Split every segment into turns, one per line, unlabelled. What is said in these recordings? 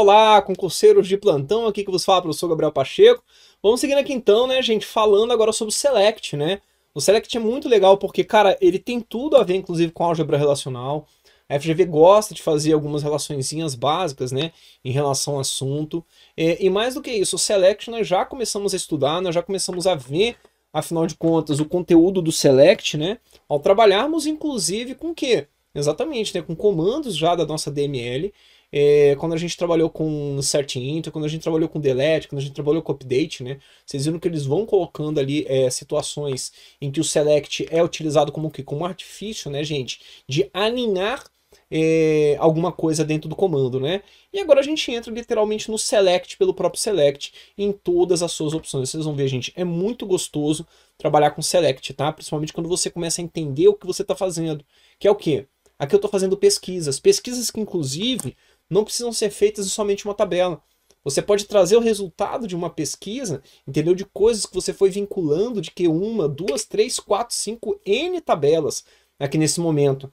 Olá, concurseiros de plantão, aqui que vos fala o professor Gabriel Pacheco. Vamos seguindo aqui então, né, gente, falando agora sobre o Select, né? O Select é muito legal porque, cara, ele tem tudo a ver, inclusive, com álgebra relacional. A FGV gosta de fazer algumas relaçõezinhas básicas, né, em relação ao assunto. É, e mais do que isso, o Select nós já começamos a estudar, nós já começamos a ver, afinal de contas, o conteúdo do Select, né, ao trabalharmos, inclusive, com o quê? Exatamente, né, com comandos já da nossa DML, é, quando a gente trabalhou com certain quando a gente trabalhou com delete, quando a gente trabalhou com update, né? Vocês viram que eles vão colocando ali é, situações em que o select é utilizado como que? Como artifício, né, gente? De alinhar é, alguma coisa dentro do comando, né? E agora a gente entra literalmente no select, pelo próprio select, em todas as suas opções. Vocês vão ver, gente, é muito gostoso trabalhar com select, tá? Principalmente quando você começa a entender o que você está fazendo, que é o quê? Aqui eu estou fazendo pesquisas, pesquisas que inclusive não precisam ser feitas em somente uma tabela. Você pode trazer o resultado de uma pesquisa, entendeu? De coisas que você foi vinculando de que uma, duas, três, quatro, cinco, N tabelas aqui nesse momento.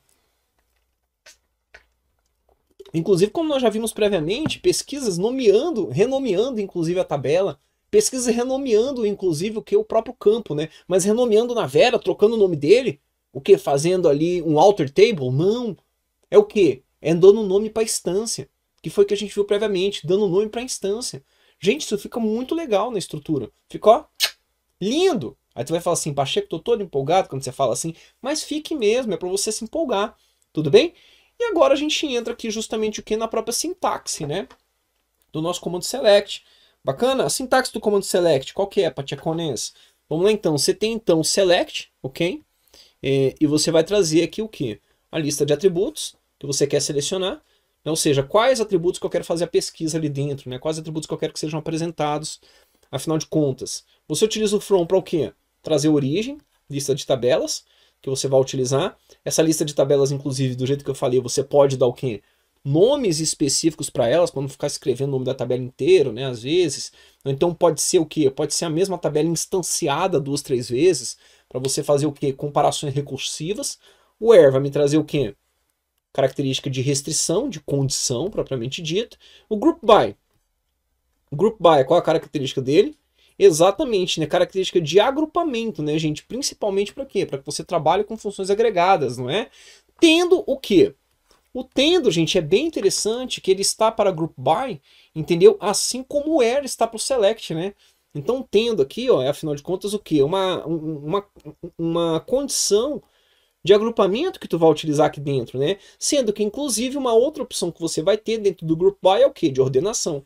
Inclusive, como nós já vimos previamente, pesquisas nomeando, renomeando inclusive a tabela, pesquisas renomeando inclusive o que o próprio campo, né? Mas renomeando na Vera, trocando o nome dele, o que? Fazendo ali um alter table? Não. É o que? é dando nome para a instância, que foi o que a gente viu previamente, dando nome para a instância. Gente, isso fica muito legal na estrutura. Ficou lindo. Aí tu vai falar assim, Pacheco, tô todo empolgado quando você fala assim, mas fique mesmo, é para você se empolgar, tudo bem? E agora a gente entra aqui justamente o que na própria sintaxe, né? Do nosso comando select. Bacana? A sintaxe do comando select, qual que é, Pachecones? Vamos lá então, você tem então select, ok? É, e você vai trazer aqui o que? A lista de atributos, que você quer selecionar, né? ou seja, quais atributos que eu quero fazer a pesquisa ali dentro, né? quais atributos que eu quero que sejam apresentados, afinal de contas. Você utiliza o from para o quê? Trazer origem, lista de tabelas, que você vai utilizar. Essa lista de tabelas, inclusive, do jeito que eu falei, você pode dar o quê? Nomes específicos para elas, para não ficar escrevendo o nome da tabela inteiro, né? Às vezes. Então pode ser o quê? Pode ser a mesma tabela instanciada duas, três vezes, para você fazer o quê? Comparações recursivas. O where vai me trazer o quê? característica de restrição, de condição propriamente dita. O group by. O group by, qual é a característica dele? Exatamente, né? Característica de agrupamento, né, gente? Principalmente para quê? Para que você trabalhe com funções agregadas, não é? Tendo o quê? O tendo, gente, é bem interessante que ele está para group by, entendeu? Assim como o where está para o select, né? Então, tendo aqui, ó, é afinal de contas o quê? Uma, uma, uma condição de agrupamento que tu vai utilizar aqui dentro, né? Sendo que, inclusive, uma outra opção que você vai ter dentro do group by é o que? De ordenação.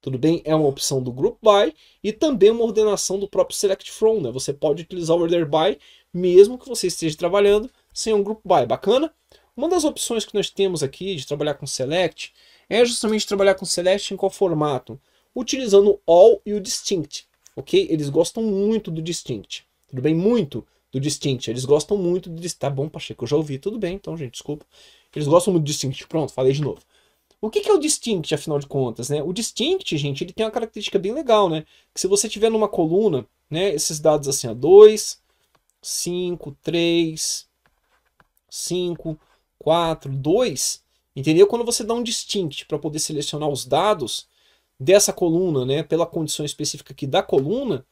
Tudo bem? É uma opção do group by e também uma ordenação do próprio select from, né? Você pode utilizar o order by mesmo que você esteja trabalhando sem um group by. Bacana? Uma das opções que nós temos aqui de trabalhar com select é justamente trabalhar com select em qual formato? Utilizando o all e o distinct, ok? Eles gostam muito do distinct, tudo bem? Muito do Distinct. Eles gostam muito do Distinct. Tá bom, Pacheco, eu já ouvi. Tudo bem, então, gente, desculpa. Eles gostam muito do Distinct. Pronto, falei de novo. O que, que é o Distinct, afinal de contas, né? O Distinct, gente, ele tem uma característica bem legal, né? Que se você tiver numa coluna, né, esses dados assim, ó, 2, 5, 3, 5, 4, 2, entendeu? Quando você dá um Distinct para poder selecionar os dados dessa coluna, né, pela condição específica aqui da coluna,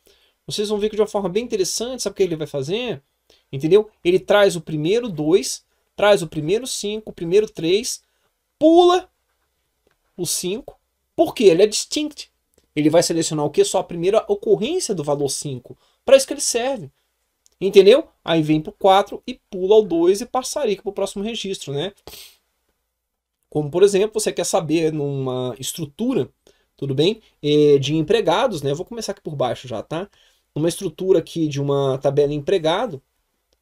vocês vão ver que de uma forma bem interessante, sabe o que ele vai fazer? Entendeu? Ele traz o primeiro 2, traz o primeiro 5, o primeiro 3, pula o 5, porque ele é distinct. Ele vai selecionar o que? Só a primeira ocorrência do valor 5. Para isso que ele serve. Entendeu? Aí vem para o 4 e pula o 2 e passaria para o próximo registro, né? Como, por exemplo, você quer saber numa estrutura, tudo bem, é, de empregados, né? Eu vou começar aqui por baixo já, tá? numa estrutura aqui de uma tabela empregado,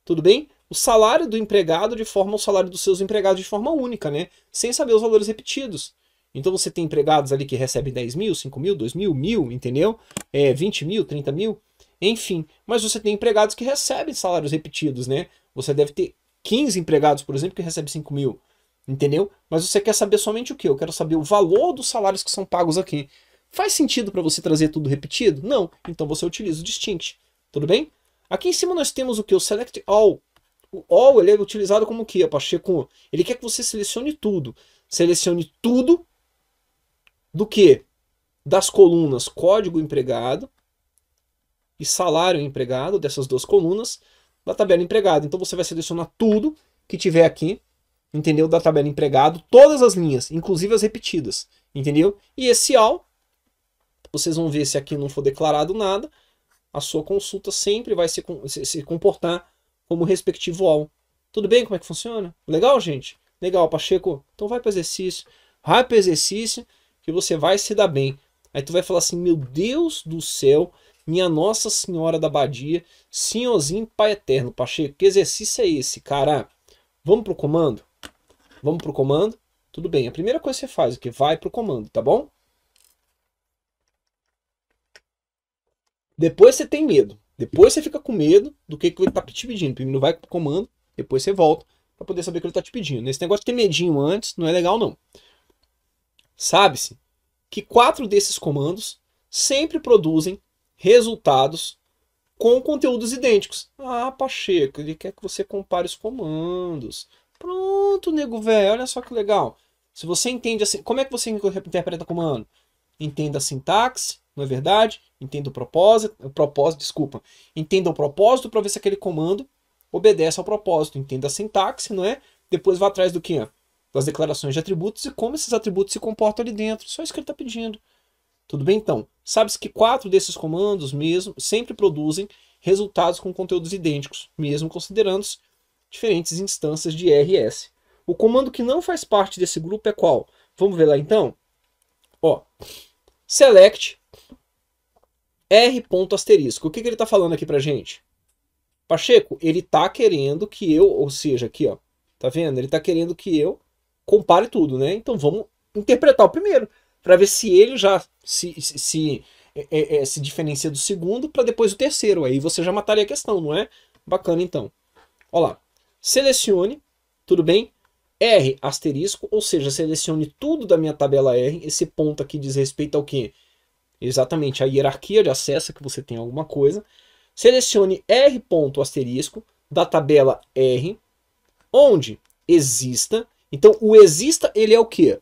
tudo bem? O salário do empregado de forma o salário dos seus empregados de forma única, né? Sem saber os valores repetidos. Então você tem empregados ali que recebem 10 mil, 5 mil, 2 mil, mil, entendeu? É, 20 mil, 30 mil, enfim. Mas você tem empregados que recebem salários repetidos, né? Você deve ter 15 empregados, por exemplo, que recebem 5 mil, entendeu? Mas você quer saber somente o que? Eu quero saber o valor dos salários que são pagos aqui. Faz sentido para você trazer tudo repetido? Não. Então você utiliza o distinct. Tudo bem? Aqui em cima nós temos o que? O select all. O all ele é utilizado como o que, Pacheco? Ele quer que você selecione tudo. Selecione tudo do que? Das colunas código empregado e salário empregado, dessas duas colunas, da tabela empregado. Então você vai selecionar tudo que tiver aqui, entendeu? Da tabela empregado, todas as linhas, inclusive as repetidas, entendeu? E esse all vocês vão ver se aqui não for declarado nada, a sua consulta sempre vai se, se comportar como respectivo alvo. Tudo bem? Como é que funciona? Legal, gente? Legal, Pacheco. Então vai para exercício. Vai para exercício que você vai se dar bem. Aí tu vai falar assim, meu Deus do céu, minha Nossa Senhora da Badia, Senhorzinho Pai Eterno, Pacheco, que exercício é esse, cara? Vamos pro comando? Vamos pro comando? Tudo bem, a primeira coisa que você faz é que vai pro comando, tá bom? Depois você tem medo. Depois você fica com medo do que, que ele tá te pedindo. Primeiro vai pro comando, depois você volta para poder saber o que ele tá te pedindo. Esse negócio de ter medinho antes não é legal, não. Sabe-se que quatro desses comandos sempre produzem resultados com conteúdos idênticos. Ah, Pacheco, ele quer que você compare os comandos. Pronto, nego velho, olha só que legal. Se você entende assim, como é que você interpreta comando? Entenda a sintaxe, não é verdade? Entenda o propósito, o propósito, desculpa. Entenda o propósito para ver se aquele comando obedece ao propósito. Entenda a sintaxe, não é? Depois vá atrás do que? Das declarações de atributos e como esses atributos se comportam ali dentro. Só isso que ele está pedindo. Tudo bem então? Sabe-se que quatro desses comandos mesmo sempre produzem resultados com conteúdos idênticos, mesmo considerando diferentes instâncias de RS. O comando que não faz parte desse grupo é qual? Vamos ver lá então? Ó, select R ponto asterisco. O que, que ele está falando aqui para gente? Pacheco, ele está querendo que eu, ou seja, aqui, ó, tá vendo? Ele está querendo que eu compare tudo, né? Então vamos interpretar o primeiro, para ver se ele já se, se, se, é, é, é se diferencia do segundo para depois o terceiro. Aí você já mataria a questão, não é? Bacana então. Olá, Selecione, tudo bem? R asterisco, ou seja, selecione tudo da minha tabela R. Esse ponto aqui diz respeito ao que? exatamente a hierarquia de acesso é que você tem a alguma coisa, selecione R ponto asterisco da tabela R, onde exista. Então, o exista, ele é o quê?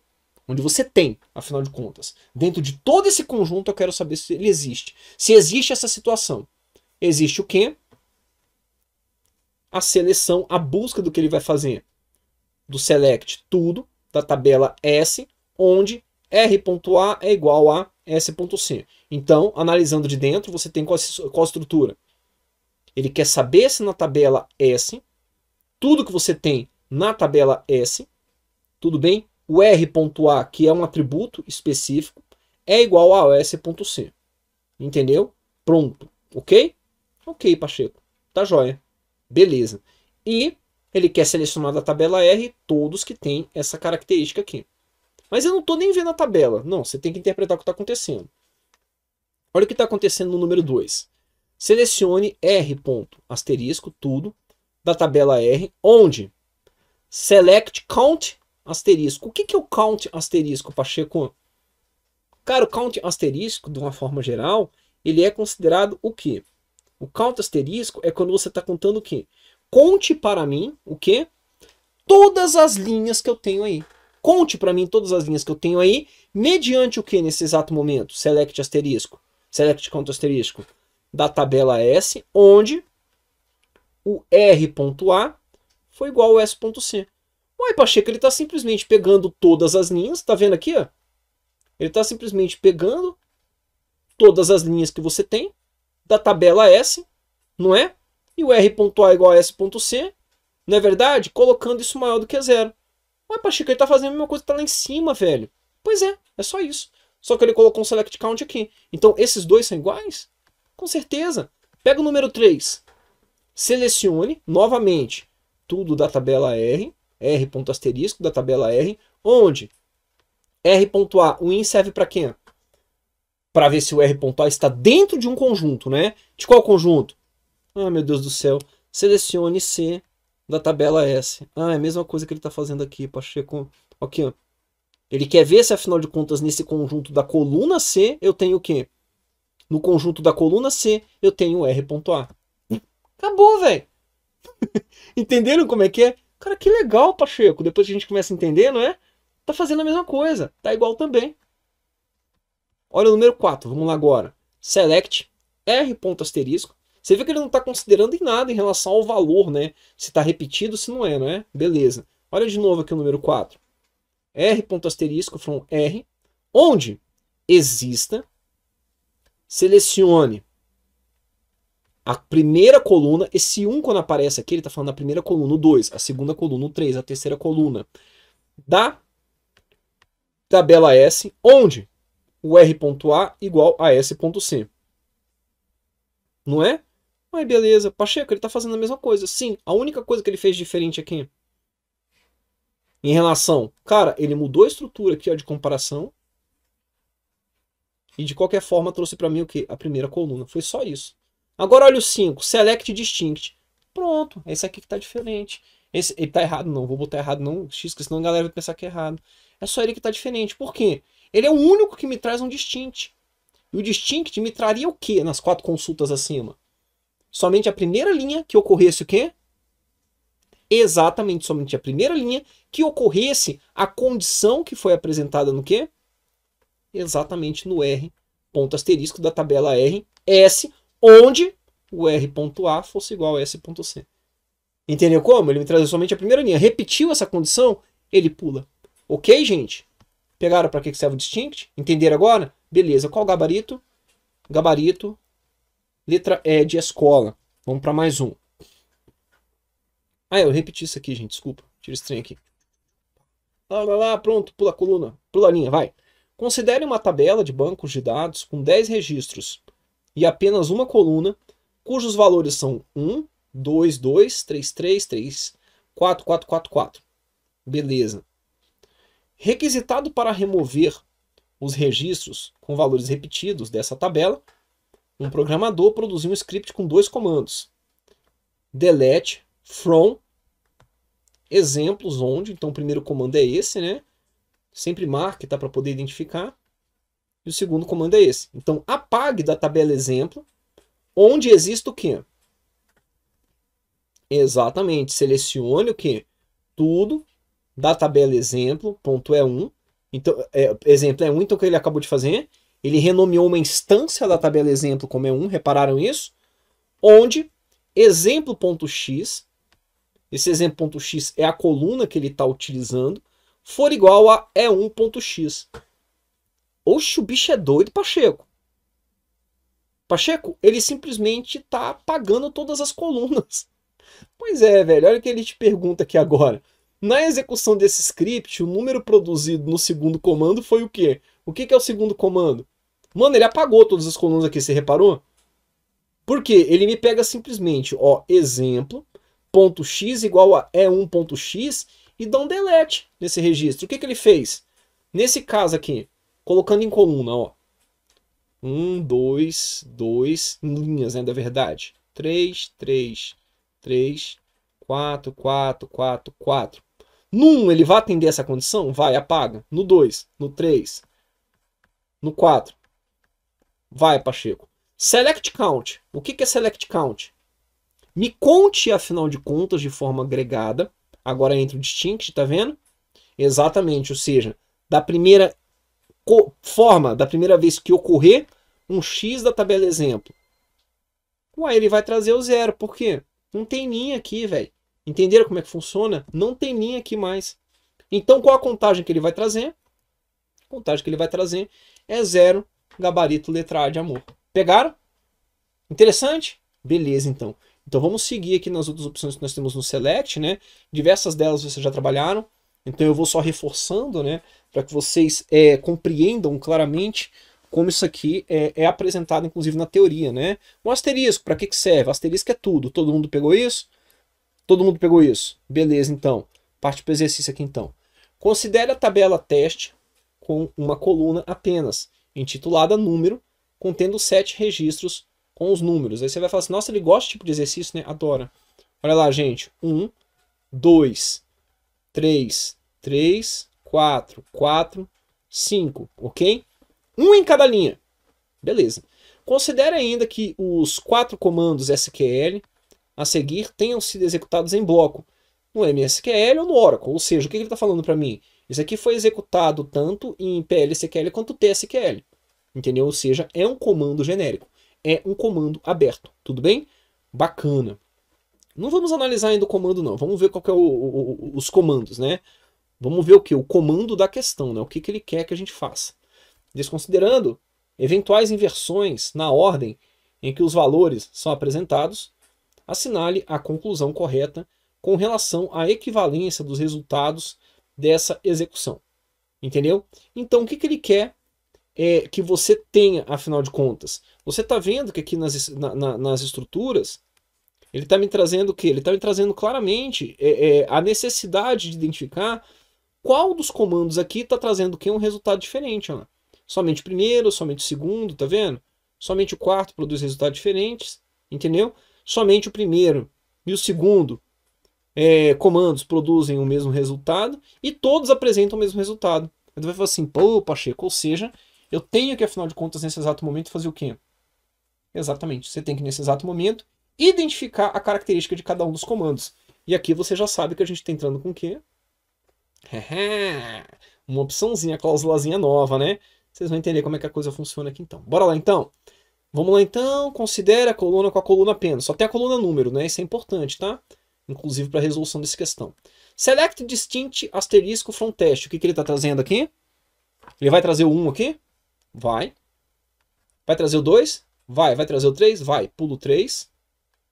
Onde você tem, afinal de contas. Dentro de todo esse conjunto, eu quero saber se ele existe. Se existe essa situação. Existe o quê? A seleção, a busca do que ele vai fazer. Do select tudo, da tabela S, onde R.A é igual a S.C. Então, analisando de dentro, você tem qual, qual estrutura? Ele quer saber se na tabela S, tudo que você tem na tabela S, tudo bem? O R.A, que é um atributo específico, é igual ao S.C. Entendeu? Pronto. Ok? Ok, Pacheco. Tá jóia. Beleza. E ele quer selecionar da tabela R todos que têm essa característica aqui. Mas eu não estou nem vendo a tabela. Não, você tem que interpretar o que está acontecendo. Olha o que está acontecendo no número 2. Selecione R ponto, asterisco, tudo, da tabela R, onde select count, asterisco. O que, que é o count, asterisco, Pacheco? Cara, o count asterisco, de uma forma geral, ele é considerado o quê? O count asterisco é quando você está contando o quê? Conte para mim o quê? Todas as linhas que eu tenho aí. Conte para mim todas as linhas que eu tenho aí, mediante o que nesse exato momento? Select asterisco, select counter asterisco da tabela S, onde o R.A foi igual ao S.C. Uai, Pacheco, ele está simplesmente pegando todas as linhas, tá vendo aqui? Ó? Ele está simplesmente pegando todas as linhas que você tem da tabela S, não é? E o R.A igual a S.C, não é verdade? Colocando isso maior do que zero. Ué, Pacheco, ele tá fazendo a mesma coisa que tá lá em cima, velho. Pois é, é só isso. Só que ele colocou um select count aqui. Então, esses dois são iguais? Com certeza. Pega o número 3. Selecione novamente tudo da tabela R, R ponto asterisco da tabela R, onde R.A, o IN serve para quem? Para ver se o R.A está dentro de um conjunto, né? De qual conjunto? Ah, meu Deus do céu. Selecione C, da tabela S. Ah, é a mesma coisa que ele está fazendo aqui, Pacheco. Aqui, ó. Ele quer ver se, afinal de contas, nesse conjunto da coluna C, eu tenho o quê? No conjunto da coluna C, eu tenho R.A. Acabou, velho. Entenderam como é que é? Cara, que legal, Pacheco. Depois que a gente começa a entender, não é? Tá fazendo a mesma coisa. Tá igual também. Olha o número 4. Vamos lá agora. Select R asterisco você vê que ele não está considerando em nada em relação ao valor, né? Se está repetido, se não é, não é? Beleza. Olha de novo aqui o número 4. R ponto asterisco from R, onde exista, selecione a primeira coluna, esse 1 um, quando aparece aqui, ele está falando a primeira coluna, o 2, a segunda coluna, o 3, a terceira coluna, da tabela S, onde o R.A igual a S.C. Não é? Mas beleza, Pacheco, ele tá fazendo a mesma coisa. Sim, a única coisa que ele fez diferente aqui é em relação, cara, ele mudou a estrutura aqui ó, de comparação e de qualquer forma trouxe para mim o que? A primeira coluna. Foi só isso. Agora olha o 5, select distinct. Pronto, esse aqui que tá diferente. Esse, ele tá errado não, vou botar errado não, X, que senão a galera vai pensar que é errado. É só ele que tá diferente. Por quê? Ele é o único que me traz um distinct. E o distinct me traria o que nas quatro consultas acima? somente a primeira linha que ocorresse o quê? Exatamente, somente a primeira linha que ocorresse a condição que foi apresentada no quê? Exatamente no R, ponto asterisco da tabela R, S, onde o R.A fosse igual a S.C. Entendeu como? Ele me traz somente a primeira linha. Repetiu essa condição, ele pula. Ok, gente? Pegaram para que serve o distinct? Entenderam agora? Beleza. Qual gabarito? Gabarito Letra E de escola. Vamos para mais um. Ah, eu repeti isso aqui, gente. Desculpa. Tira esse trem aqui. Lá, lá, lá, pronto. Pula a coluna. Pula a linha, vai. Considere uma tabela de bancos de dados com 10 registros e apenas uma coluna, cujos valores são 1, 2, 2, 3, 3, 3, 4, 4, 4, 4. Beleza. Requisitado para remover os registros com valores repetidos dessa tabela um programador produziu um script com dois comandos: delete from exemplos onde. Então, o primeiro comando é esse, né? Sempre marque, tá? Para poder identificar. E o segundo comando é esse. Então, apague da tabela exemplo onde existe o que? Exatamente. Selecione o que? Tudo da tabela exemplo, ponto é 1. Então, é, exemplo é 1, então o que ele acabou de fazer? Ele renomeou uma instância da tabela exemplo como E1, é repararam isso? Onde exemplo.x, esse exemplo.x é a coluna que ele está utilizando, for igual a E1.x. É Oxe, o bicho é doido, Pacheco. Pacheco, ele simplesmente está apagando todas as colunas. Pois é, velho, olha o que ele te pergunta aqui agora. Na execução desse script, o número produzido no segundo comando foi o quê? O que, que é o segundo comando? Mano, ele apagou todas as colunas aqui, você reparou? Por quê? ele me pega simplesmente, ó, exemplo, ponto x igual a e1.x é e dá um delete nesse registro. O que, que ele fez? Nesse caso aqui, colocando em coluna, ó. 1, 2, 2, linhas, né, da verdade. 3, 3, 3, 4, 4, 4, 4. No 1, ele vai atender essa condição? Vai, apaga. No 2, no 3, no 4. Vai, Pacheco. Select count. O que é select count? Me conte, afinal de contas, de forma agregada. Agora entra o distinct, tá vendo? Exatamente, ou seja, da primeira forma, da primeira vez que ocorrer, um x da tabela exemplo. Uai, ele vai trazer o zero. Por quê? Não tem linha aqui, velho. Entenderam como é que funciona? Não tem linha aqui mais. Então, qual a contagem que ele vai trazer? A contagem que ele vai trazer é zero gabarito, letra A de amor. Pegaram? Interessante? Beleza, então. Então vamos seguir aqui nas outras opções que nós temos no Select, né? Diversas delas vocês já trabalharam, então eu vou só reforçando, né? Para que vocês é, compreendam claramente como isso aqui é, é, apresentado, inclusive, na teoria, né? Um asterisco, para que, que serve? Asterisco é tudo. Todo mundo pegou isso? Todo mundo pegou isso. Beleza, então. Parte para o exercício aqui, então. Considere a tabela teste com uma coluna apenas intitulada Número, contendo sete registros com os números. Aí você vai falar assim, nossa, ele gosta desse tipo de exercício, né? Adora. Olha lá, gente. 1, 2, 3, 3, 4, 4, 5, ok? Um em cada linha. Beleza. Considere ainda que os quatro comandos SQL a seguir tenham sido executados em bloco no MSQL ou no Oracle. Ou seja, o que ele está falando para mim? Isso aqui foi executado tanto em PLSQL quanto TSQL. Entendeu? Ou seja, é um comando genérico. É um comando aberto. Tudo bem? Bacana. Não vamos analisar ainda o comando, não. Vamos ver qual é o, o, os comandos, né? Vamos ver o que? O comando da questão, né? O que, que ele quer que a gente faça. Desconsiderando eventuais inversões na ordem em que os valores são apresentados, assinale a conclusão correta com relação à equivalência dos resultados dessa execução. Entendeu? Então, o que, que ele quer é, que você tenha, afinal de contas? Você está vendo que aqui nas, na, na, nas estruturas, ele está me trazendo o quê? Ele está me trazendo claramente é, é, a necessidade de identificar qual dos comandos aqui está trazendo que um resultado diferente. Ó. Somente o primeiro, somente o segundo, tá vendo? Somente o quarto produz resultados diferentes, entendeu? Somente o primeiro e o segundo é, comandos produzem o mesmo resultado e todos apresentam o mesmo resultado. ele vai falar assim, pô, Pacheco, ou seja, eu tenho que, afinal de contas, nesse exato momento, fazer o quê? Exatamente, você tem que, nesse exato momento, identificar a característica de cada um dos comandos. E aqui você já sabe que a gente está entrando com o quê? Uma opçãozinha, cláusulazinha nova, né? Vocês vão entender como é que a coisa funciona aqui então. Bora lá então. Vamos lá então, considere a coluna com a coluna apenas. Só tem a coluna número, né? Isso é importante, tá? inclusive para a resolução dessa questão. Select distinct asterisco from test. O que, que ele está trazendo aqui? Ele vai trazer o 1 aqui? Vai. Vai trazer o 2? Vai. Vai trazer o 3? Vai. Pulo o 3.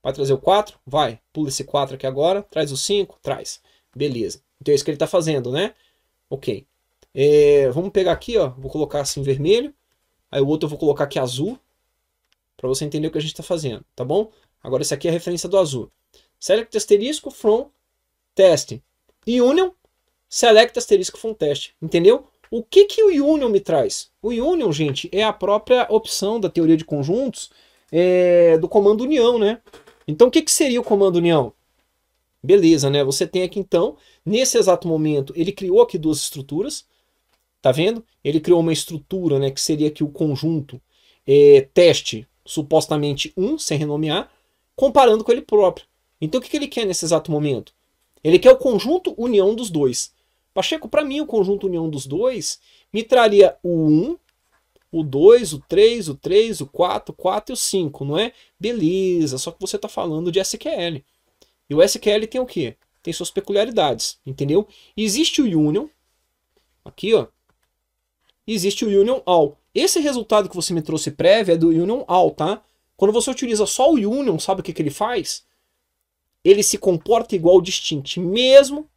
Vai trazer o 4? Vai. Pula esse 4 aqui agora. Traz o 5? Traz. Beleza. Então é isso que ele está fazendo, né? Ok. É, vamos pegar aqui, ó. Vou colocar assim vermelho. Aí o outro eu vou colocar aqui azul. Para você entender o que a gente está fazendo, tá bom? Agora esse aqui é a referência do azul select asterisco from test. E union, select asterisco from test. Entendeu? O que, que o union me traz? O union, gente, é a própria opção da teoria de conjuntos é, do comando união, né? Então, o que, que seria o comando união? Beleza, né? Você tem aqui, então, nesse exato momento, ele criou aqui duas estruturas. Tá vendo? Ele criou uma estrutura, né? Que seria aqui o conjunto é, teste, supostamente 1, um, sem renomear, comparando com ele próprio. Então o que, que ele quer nesse exato momento? Ele quer o conjunto união dos dois. Pacheco, para mim, o conjunto união dos dois me traria o 1, o 2, o 3, o 3, o 4, o 4 e o 5, não é? Beleza, só que você está falando de SQL. E o SQL tem o quê? Tem suas peculiaridades, entendeu? Existe o union, aqui, ó. Existe o union all. Esse resultado que você me trouxe prévio é do union all, tá? Quando você utiliza só o union, sabe o que, que ele faz? ele se comporta igual ao distinct, mesmo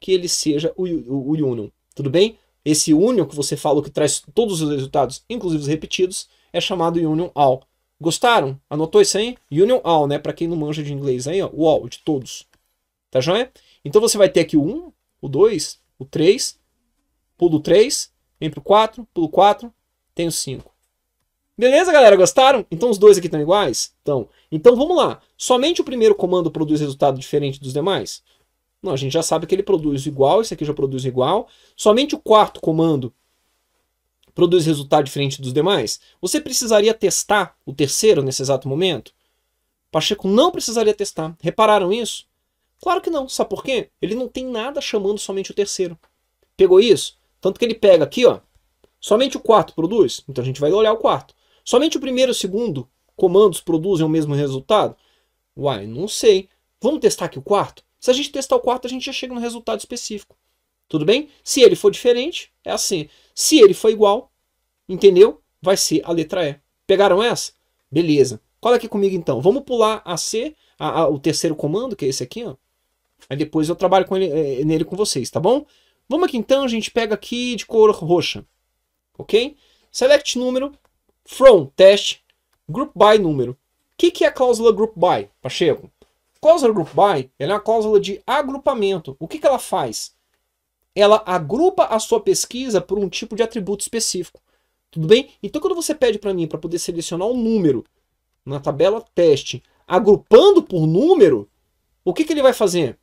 que ele seja o, o, o union. Tudo bem? Esse union que você falou que traz todos os resultados, inclusive os repetidos, é chamado union all. Gostaram? Anotou isso aí? Union all, né? Para quem não manja de inglês aí, ó, o all de todos. Tá joia? Então você vai ter aqui o 1, o 2, o 3, pulo 3, vem pro 4, pulo 4, tenho 5. Beleza, galera? Gostaram? Então os dois aqui estão iguais? Então, então vamos lá. Somente o primeiro comando produz resultado diferente dos demais? Não, a gente já sabe que ele produz igual, esse aqui já produz igual. Somente o quarto comando produz resultado diferente dos demais? Você precisaria testar o terceiro nesse exato momento? Pacheco não precisaria testar. Repararam isso? Claro que não. Sabe por quê? Ele não tem nada chamando somente o terceiro. Pegou isso? Tanto que ele pega aqui, ó. Somente o quarto produz? Então a gente vai olhar o quarto. Somente o primeiro e o segundo comandos produzem o mesmo resultado? Uai, não sei. Vamos testar aqui o quarto? Se a gente testar o quarto, a gente já chega no resultado específico. Tudo bem? Se ele for diferente, é assim. Se ele for igual, entendeu? Vai ser a letra E. Pegaram essa? Beleza. Cola aqui comigo então. Vamos pular a C, a, a, o terceiro comando, que é esse aqui, ó. Aí depois eu trabalho com ele, é, é nele com vocês, tá bom? Vamos aqui então, a gente pega aqui de cor roxa. Ok? Select número, from, teste, Group By número. O que, que é a cláusula Group By, Pacheco? cláusula Group By é uma cláusula de agrupamento. O que, que ela faz? Ela agrupa a sua pesquisa por um tipo de atributo específico. Tudo bem? Então, quando você pede para mim para poder selecionar um número na tabela teste, agrupando por número, o que, que ele vai fazer?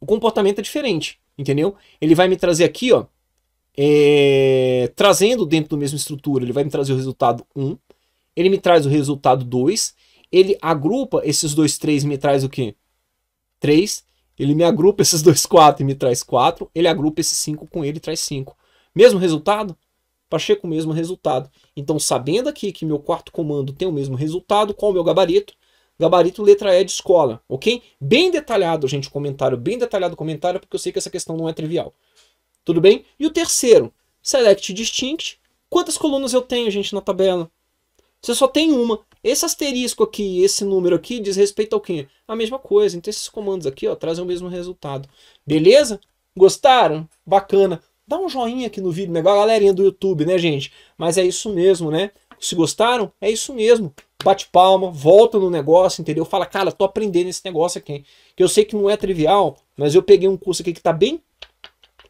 O comportamento é diferente, entendeu? Ele vai me trazer aqui, ó, é, trazendo dentro da mesma estrutura, ele vai me trazer o resultado 1 ele me traz o resultado 2, ele agrupa esses dois 3 e me traz o quê? 3. Ele me agrupa esses dois 4 e me traz 4. Ele agrupa esses 5 com ele e traz 5. Mesmo resultado? Pacheco o mesmo resultado. Então, sabendo aqui que meu quarto comando tem o mesmo resultado, qual o meu gabarito? Gabarito letra E de escola, ok? Bem detalhado, gente, comentário, bem detalhado o comentário, porque eu sei que essa questão não é trivial. Tudo bem? E o terceiro, select distinct. Quantas colunas eu tenho, gente, na tabela? Você só tem uma. Esse asterisco aqui, esse número aqui, diz respeito ao quê? A mesma coisa. Então esses comandos aqui ó, trazem o mesmo resultado. Beleza? Gostaram? Bacana. Dá um joinha aqui no vídeo, né? Igual a galerinha do YouTube, né, gente? Mas é isso mesmo, né? Se gostaram, é isso mesmo. Bate palma, volta no negócio, entendeu? Fala, cara, tô aprendendo esse negócio aqui. Que eu sei que não é trivial, mas eu peguei um curso aqui que tá bem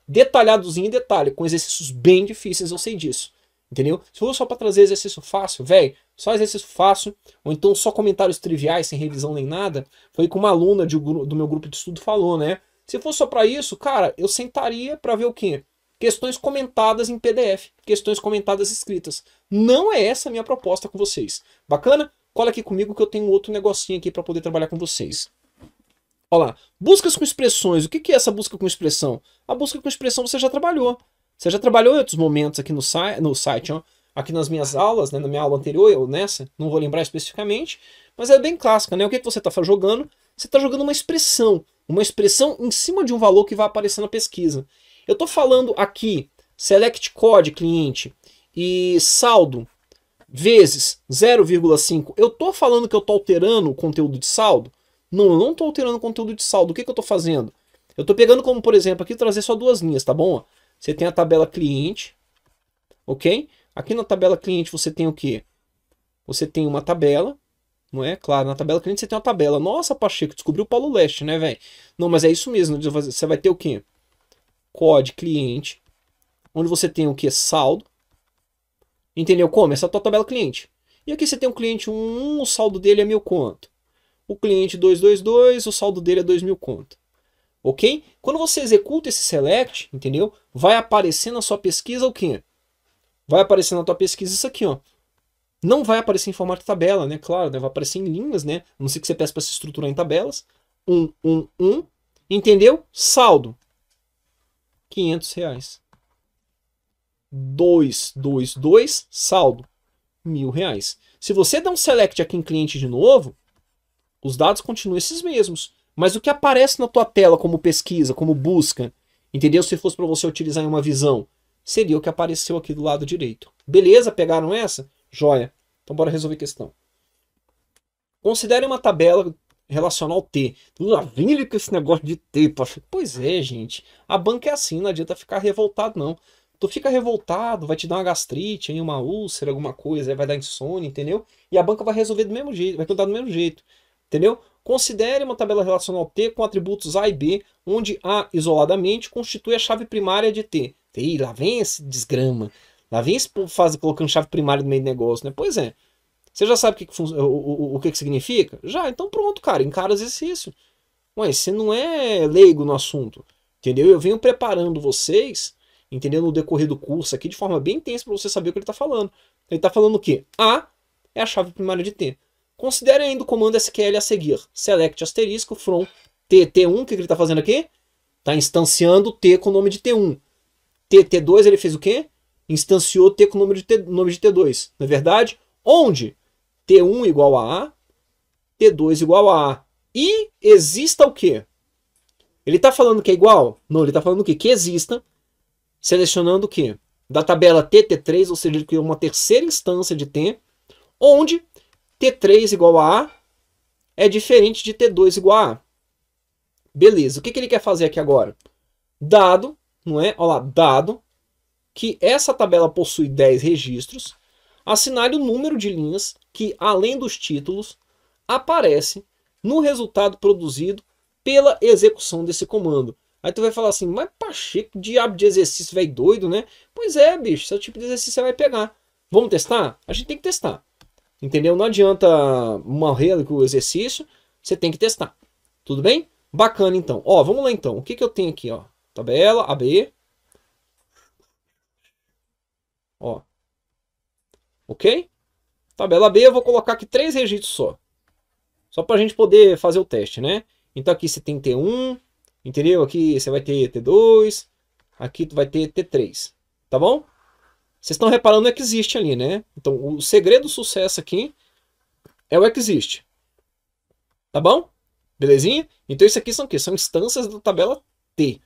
detalhadozinho em detalhe, com exercícios bem difíceis, eu sei disso. Entendeu? Se for só para trazer exercício fácil, velho, só exercício fácil, ou então só comentários triviais, sem revisão nem nada, foi que uma aluna de, do meu grupo de estudo falou, né? Se for só para isso, cara, eu sentaria para ver o quê? Questões comentadas em PDF, questões comentadas escritas. Não é essa a minha proposta com vocês. Bacana? Cola aqui comigo que eu tenho outro negocinho aqui para poder trabalhar com vocês. Olha lá, buscas com expressões. O que é essa busca com expressão? A busca com expressão você já trabalhou. Você já trabalhou em outros momentos aqui no, si no site, ó, aqui nas minhas aulas, né, na minha aula anterior ou nessa, né, não vou lembrar especificamente, mas é bem clássica, né? O que, que você está jogando? Você está jogando uma expressão, uma expressão em cima de um valor que vai aparecer na pesquisa. Eu estou falando aqui, select code cliente e saldo vezes 0,5. Eu estou falando que eu estou alterando o conteúdo de saldo? Não, eu não estou alterando o conteúdo de saldo. O que, que eu estou fazendo? Eu estou pegando como, por exemplo, aqui trazer só duas linhas, tá bom? Você tem a tabela cliente, ok? Aqui na tabela cliente você tem o que? Você tem uma tabela, não é? Claro, na tabela cliente você tem uma tabela. Nossa, Pacheco, descobriu o Paulo Leste, né, velho? Não, mas é isso mesmo. Você vai ter o que? Code cliente, onde você tem o que? Saldo. Entendeu como? Essa é a tua tabela cliente. E aqui você tem um cliente 1, um, o saldo dele é mil conto. O cliente 222, o saldo dele é 2 mil conto ok? Quando você executa esse select, entendeu? Vai aparecer na sua pesquisa o quê? Vai aparecer na tua pesquisa isso aqui, ó. Não vai aparecer em formato de tabela, né? Claro, né? vai aparecer em linhas, né? A não ser que você peça para se estruturar em tabelas. 1, 1, 1. Entendeu? Saldo. 500 reais. 2, 2, 2. Saldo. Mil reais. Se você der um select aqui em cliente de novo, os dados continuam esses mesmos. Mas o que aparece na tua tela como pesquisa, como busca, entendeu? Se fosse para você utilizar em uma visão, seria o que apareceu aqui do lado direito. Beleza? Pegaram essa? Joia. Então bora resolver a questão. Considere uma tabela relacional T. Lá vem com esse negócio de T. Poxa. Pois é, gente. A banca é assim, não adianta ficar revoltado, não. Tu fica revoltado, vai te dar uma gastrite, hein, uma úlcera, alguma coisa, vai dar insônia, entendeu? E a banca vai resolver do mesmo jeito, vai contar do mesmo jeito, entendeu? Considere uma tabela relacional T com atributos A e B, onde A isoladamente constitui a chave primária de T. Ih, lá vem esse desgrama. Lá vem esse povo faz, colocando chave primária no meio do negócio, né? Pois é. Você já sabe o que, que o, o, o, que, que significa? Já, então pronto, cara, encara o exercício. Ué, você não é leigo no assunto, entendeu? Eu venho preparando vocês, entendeu? No decorrer do curso aqui, de forma bem intensa, para você saber o que ele está falando. Ele está falando o quê? A é a chave primária de T. Considere ainda o comando SQL a seguir. Select asterisco from tt 1 o que ele está fazendo aqui? Está instanciando T com o nome de T1. T, 1 tt 2 ele fez o quê? Instanciou T com o nome de, T, nome de T2. Não é verdade? Onde T1 igual a A, T2 igual a A. E exista o quê? Ele está falando que é igual? Não, ele está falando que, que exista, selecionando o quê? Da tabela tt 3 ou seja, ele criou uma terceira instância de T, onde T3 igual a A é diferente de T2 igual a A. Beleza, o que, que ele quer fazer aqui agora? Dado, não é? Olha lá, dado que essa tabela possui 10 registros, assinale o número de linhas que, além dos títulos, aparece no resultado produzido pela execução desse comando. Aí tu vai falar assim, mas Pacheco, diabo de exercício, velho doido, né? Pois é, bicho, esse tipo de exercício você vai pegar. Vamos testar? A gente tem que testar. Entendeu? Não adianta morrer com o exercício, você tem que testar. Tudo bem? Bacana então. Ó, vamos lá então. O que, que eu tenho aqui, ó? Tabela, AB. Ó. OK? Tabela B, eu vou colocar aqui três registros só. Só para a gente poder fazer o teste, né? Então aqui você tem T1, entendeu? Aqui você vai ter T2, aqui tu vai ter T3, tá bom? Vocês estão reparando o existe ali, né? Então, o segredo do sucesso aqui é o existe. Tá bom? Belezinha? Então, isso aqui são o quê? São instâncias da tabela T.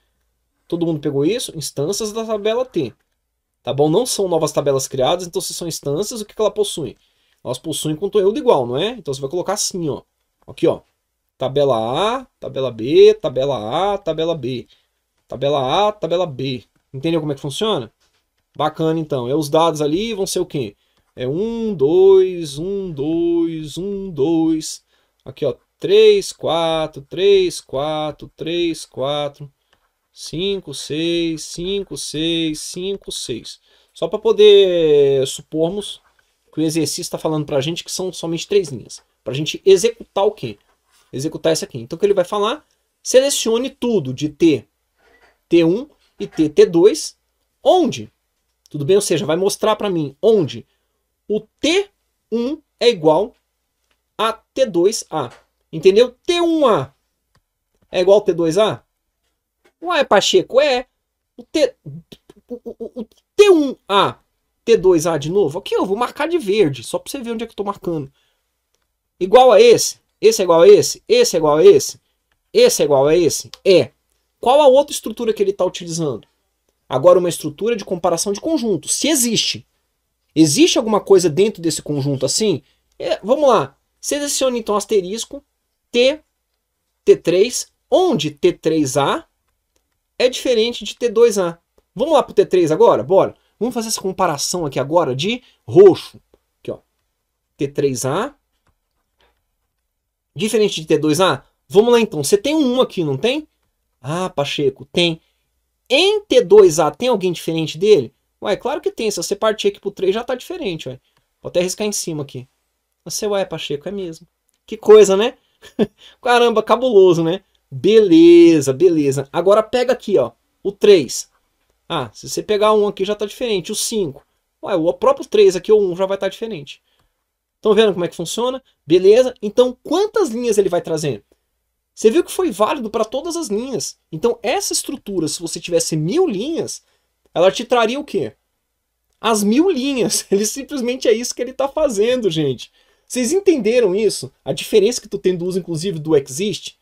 Todo mundo pegou isso? Instâncias da tabela T. Tá bom? Não são novas tabelas criadas, então se são instâncias, o que, que ela possui? Elas possuem conteúdo igual, não é? Então você vai colocar assim, ó. Aqui, ó. Tabela A, tabela B, tabela A, tabela B. Tabela A, tabela B. Entendeu como é que funciona? Bacana, então. É os dados ali vão ser o quê? É 1, 2, 1, 2, 1, 2. Aqui, ó. 3, 4, 3, 4, 3, 4, 5, 6, 5, 6, 5, 6. Só para poder eh, supormos que o exercício está falando para a gente que são somente três linhas. Para a gente executar o quê? Executar essa aqui. Então, o que ele vai falar? Selecione tudo de T, T1 e T, T2, onde tudo bem? Ou seja, vai mostrar para mim onde o T1 é igual a T2A. Entendeu? T1A é igual a T2A? Ué, Pacheco, é. O, T, o, T1A, T2A de novo. Aqui eu vou marcar de verde, só para você ver onde é que eu estou marcando. Igual a esse? Esse é igual a esse? Esse é igual a esse? Esse é igual a esse? É. Qual a outra estrutura que ele está utilizando? Agora, uma estrutura de comparação de conjunto, se existe. Existe alguma coisa dentro desse conjunto assim? É, vamos lá. Selecione então asterisco T, T3, onde T3A é diferente de T2A. Vamos lá para o T3 agora? Bora. Vamos fazer essa comparação aqui agora de roxo. Aqui, ó. T3A. Diferente de T2A? Vamos lá então. Você tem um 1 aqui, não tem? Ah, Pacheco, tem. Em T2A tem alguém diferente dele? Ué, claro que tem. Se você partir aqui pro 3 já tá diferente, ué. Vou até riscar em cima aqui. Você, ué, Pacheco, é mesmo. Que coisa, né? Caramba, cabuloso, né? Beleza, beleza. Agora pega aqui, ó, o 3. Ah, se você pegar um aqui já tá diferente, o 5. Ué, o próprio 3 aqui, ou 1, já vai estar tá diferente. Estão vendo como é que funciona? Beleza? Então, quantas linhas ele vai trazendo? Você viu que foi válido para todas as linhas. Então, essa estrutura, se você tivesse mil linhas, ela te traria o quê? As mil linhas. Ele simplesmente é isso que ele está fazendo, gente. Vocês entenderam isso? A diferença que tu tem do uso, inclusive, do exist?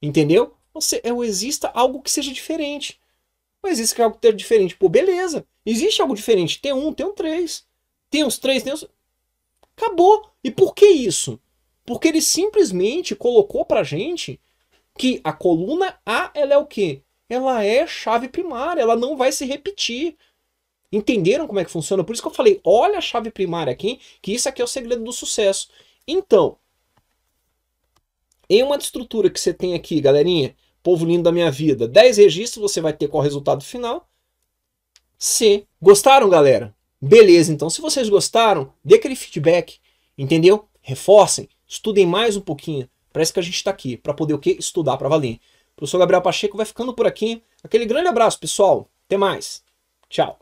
Entendeu? Você, é o exista algo que seja diferente. Mas existe algo que seja diferente. Pô, beleza. Existe algo diferente. Tem um, tem um três. Tem os três, tem os... Acabou. E por que isso? Porque ele simplesmente colocou pra gente que a coluna A ela é o quê? Ela é chave primária, ela não vai se repetir. Entenderam como é que funciona? Por isso que eu falei, olha a chave primária aqui, que isso aqui é o segredo do sucesso. Então, em uma estrutura que você tem aqui, galerinha, povo lindo da minha vida, 10 registros, você vai ter qual resultado final? C. Gostaram, galera? Beleza, então se vocês gostaram, dê aquele feedback, entendeu? Reforcem, estudem mais um pouquinho. Para isso que a gente está aqui, para poder o quê? Estudar para valer. O professor Gabriel Pacheco vai ficando por aqui. Aquele grande abraço, pessoal. Até mais. Tchau.